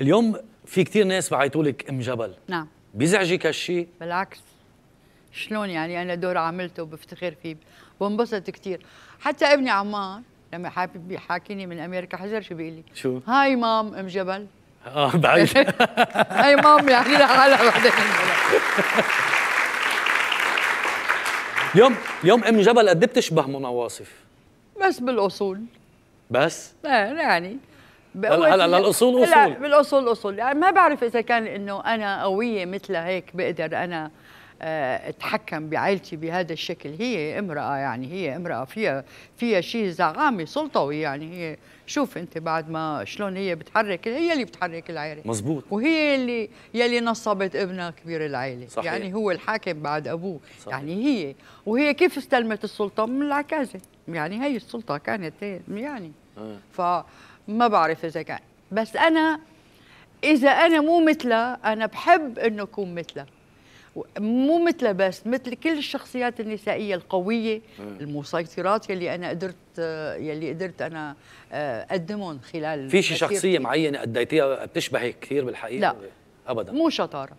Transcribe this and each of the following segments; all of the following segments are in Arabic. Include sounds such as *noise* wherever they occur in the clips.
اليوم في كثير ناس بعيطوا لك ام جبل نعم بيزعجك هالشيء بالعكس شلون يعني انا دور عملته وبفتخر فيه وانبسط كثير حتى ابني عمار لما حابب يحاكيني من امريكا حجر شو بيقول لي شو هاي مام ام جبل اه بعيد *laughs* *laughs* هاي مام يعني اخي لحالها بعدين اليوم اليوم ام جبل قد بتشبه منى واصف بس بالاصول بس؟ ايه يعني هلا هلا الاصول اصول لا بالاصول اصول يعني ما بعرف اذا كان انه انا قويه مثل هيك بقدر انا آه، اتحكم بعائلتي بهذا الشكل هي امراه يعني هي امراه فيها فيها شيء زعامي سلطوي يعني هي شوف انت بعد ما شلون هي بتحرك هي اللي بتحرك العائله مزبوط وهي اللي يلي نصبت ابنها كبير العائله صحيح. يعني هو الحاكم بعد ابوه صحيح. يعني هي وهي كيف استلمت السلطه من العكازه يعني هي السلطه كانت يعني آه. ف ما بعرف اذا كان بس انا اذا انا مو مثلها انا بحب انه اكون مثلها مو مثلها بس مثل كل الشخصيات النسائيه القويه المسيطرات يلي انا قدرت يلي قدرت انا آه، اقدمهم خلال في شي شخصيه معينه اديتيها بتشبهك كثير بالحقيقه لا ابدا مو شطاره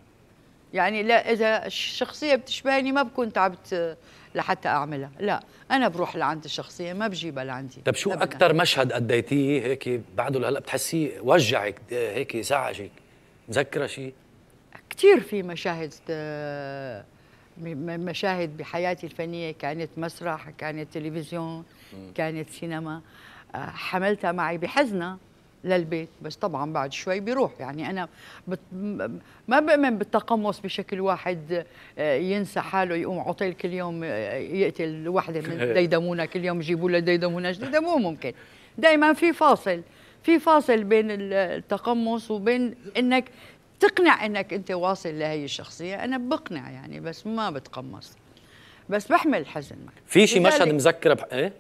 يعني لا اذا الشخصيه بتشبهني ما بكون تعبت لحتى اعملها لا انا بروح لعند الشخصيه ما بجيبها لعندي طب شو اكثر مشهد اديتيه هيك بعده لهلا بتحسيه وجعك هيك زعجك مذكره شيء كثير في مشاهد مشاهد بحياتي الفنيه كانت مسرح كانت تلفزيون كانت سينما حملتها معي بحزنها للبيت بس طبعا بعد شوي بيروح يعني انا بت ما بامن بالتقمص بشكل واحد آه، ينسى حاله يقوم عطيل كل يوم آه، يقتل وحده من *laughs* ديدمونا كل يوم يجيبوا له ديدمونا جديده مو ممكن دائما في فاصل في فاصل بين التقمص وبين انك تقنع انك انت واصل لهي الشخصيه انا بقنع يعني بس ما بتقمص بس بحمل الحزن في شيء مشهد مذكره ايه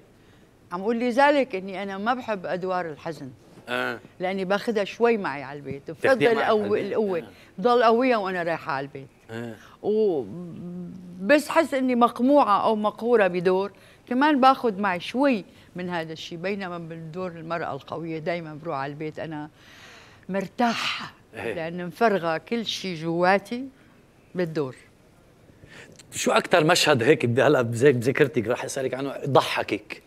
عم اقول لذلك اني انا ما بحب ادوار الحزن آه. لاني باخذها شوي معي على البيت بفضل القوة القوة آه. بضل قوية وانا رايحة على البيت آه. وبس حس اني مقموعة او مقهورة بدور كمان باخذ معي شوي من هذا الشيء بينما بدور المرأة القوية دائما بروح على البيت انا مرتاحة إيه. لان مفرغة كل شيء جواتي بالدور شو اكثر مشهد هيك بدي هلا بذاكرتك رح اسالك عنه ضحكك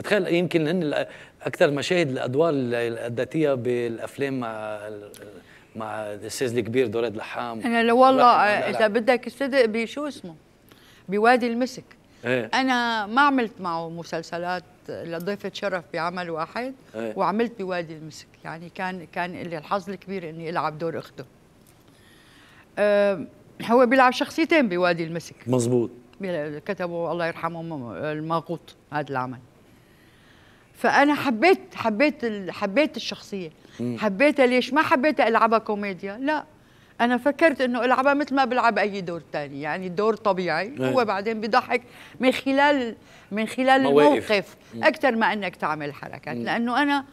بتخيل يمكن هن اكثر مشاهد الادوار اللي اديتيها بالافلام مع مع الاستاذ الكبير دوريد لحام انا والله اذا بدك الصدق بشو اسمه بوادي المسك ايه؟ انا ما عملت معه مسلسلات لضيفة شرف بعمل واحد ايه؟ وعملت بوادي المسك يعني كان كان لي الحظ الكبير اني العب دور اخته هو بيلعب شخصيتين بوادي المسك مزبوط كتبوا الله يرحمه الماقوط هذا العمل فانا حبيت حبيت حبيت الشخصيه حبيتها ليش ما حبيت العبها كوميديا لا انا فكرت انه العبها مثل ما بلعب اي دور تاني يعني دور طبيعي هو بعدين بضحك من خلال من خلال الموقف اكثر ما انك تعمل حركات لانه انا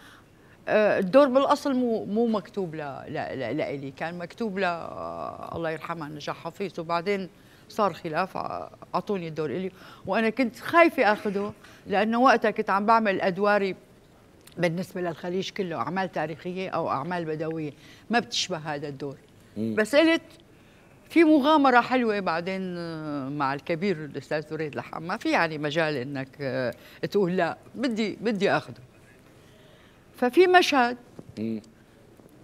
آه، الدور بالاصل مو مو مكتوب لإلي كان مكتوب ل آه، الله يرحمها نجاح حفيظ وبعدين صار خلاف اعطوني الدور الي وانا كنت خايفه اخذه لانه وقتها كنت عم بعمل ادواري بالنسبه للخليج كله اعمال تاريخيه او اعمال بدويه ما بتشبه هذا الدور مم. بس قلت في مغامرة حلوة بعدين آه، مع الكبير الأستاذ دريد لحام ما في يعني مجال إنك آه، تقول لا بدي بدي أخذه ففي مشهد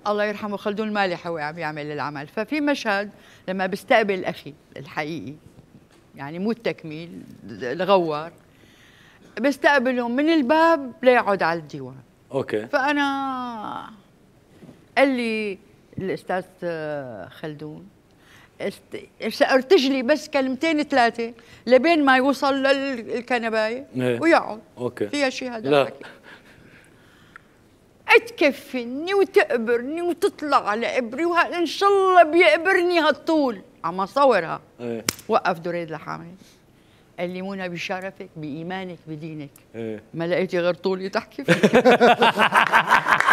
الله يرحمه خلدون المالح هو عم يعمل العمل ففي مشهد لما بيستقبل اخي الحقيقي يعني مو التكميل الغوار بيستقبله من الباب ليقعد على الديوان اوكي فانا قال لي الاستاذ خلدون سارتجلي بس كلمتين ثلاثه لبين ما يوصل للكنبايه إيه. ويقعد اوكي فيها شيء هذا لا. الحكي تكفني وتقبرني وتطلع على قبري وان شاء الله بيقبرني هالطول عم اصورها ايه وقف دريد لحامي قال لي منى بشرفك بايمانك بدينك ايه ما لقيتي غير طولي تحكي فيه *laughs*